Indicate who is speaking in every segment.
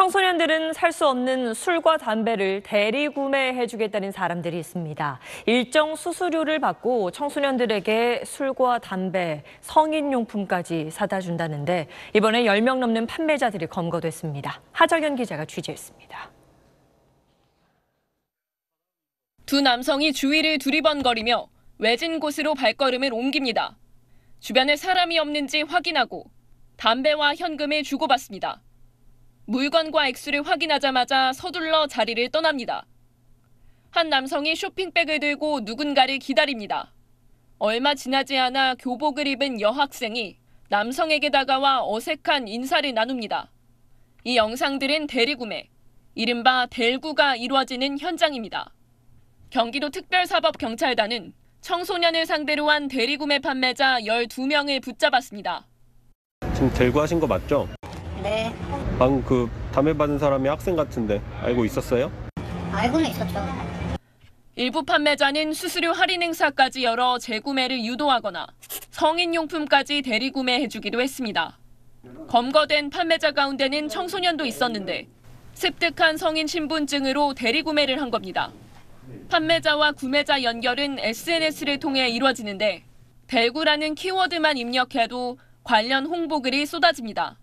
Speaker 1: 청소년들은 살 수 없는 술과 담배를 대리 구매해주겠다는 사람들이 있습니다. 일정 수수료를 받고 청소년들에게 술과 담배, 성인용품까지 사다 준다는데 이번에 10명 넘는 판매자들이 검거됐습니다. 하정현 기자가 취재했습니다.
Speaker 2: 두 남성이 주위를 두리번거리며 외진 곳으로 발걸음을 옮깁니다. 주변에 사람이 없는지 확인하고 담배와 현금을 주고받습니다. 물건과 액수를 확인하자마자 서둘러 자리를 떠납니다. 한 남성이 쇼핑백을 들고 누군가를 기다립니다. 얼마 지나지 않아 교복을 입은 여학생이 남성에게 다가와 어색한 인사를 나눕니다. 이 영상들은 대리구매, 이른바 대구가 이루어지는 현장입니다. 경기도 특별사법경찰단은 청소년을 상대로 한 대리구매 판매자 12명을 붙잡았습니다.
Speaker 1: 지금 델구하신 거 맞죠?
Speaker 2: 네.
Speaker 3: 방금 그 담배 받은 사람이 학생 같은데 알고 있었어요?
Speaker 2: 알고는 있었죠. 일부 판매자는 수수료 할인 행사까지 열어 재구매를 유도하거나 성인용품까지 대리구매해주기도 했습니다. 검거된 판매자 가운데는 청소년도 있었는데 습득한 성인 신분증으로 대리구매를 한 겁니다. 판매자와 구매자 연결은 SNS를 통해 이루어지는데 대구라는 키워드만 입력해도 관련 홍보글이 쏟아집니다.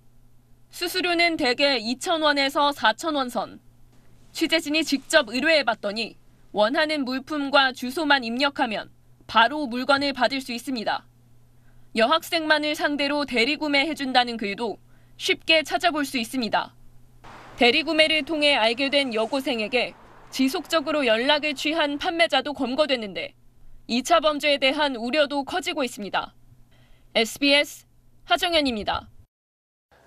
Speaker 2: 수수료는 대개 2,000원에서 4,000원 선. 취재진이 직접 의뢰해봤더니 원하는 물품과 주소만 입력하면 바로 물건을 받을 수 있습니다. 여학생만을 상대로 대리구매해준다는 글도 쉽게 찾아볼 수 있습니다. 대리구매를 통해 알게 된 여고생에게 지속적으로 연락을 취한 판매자도 검거됐는데 2차 범죄에 대한 우려도 커지고 있습니다. SBS 하정현입니다.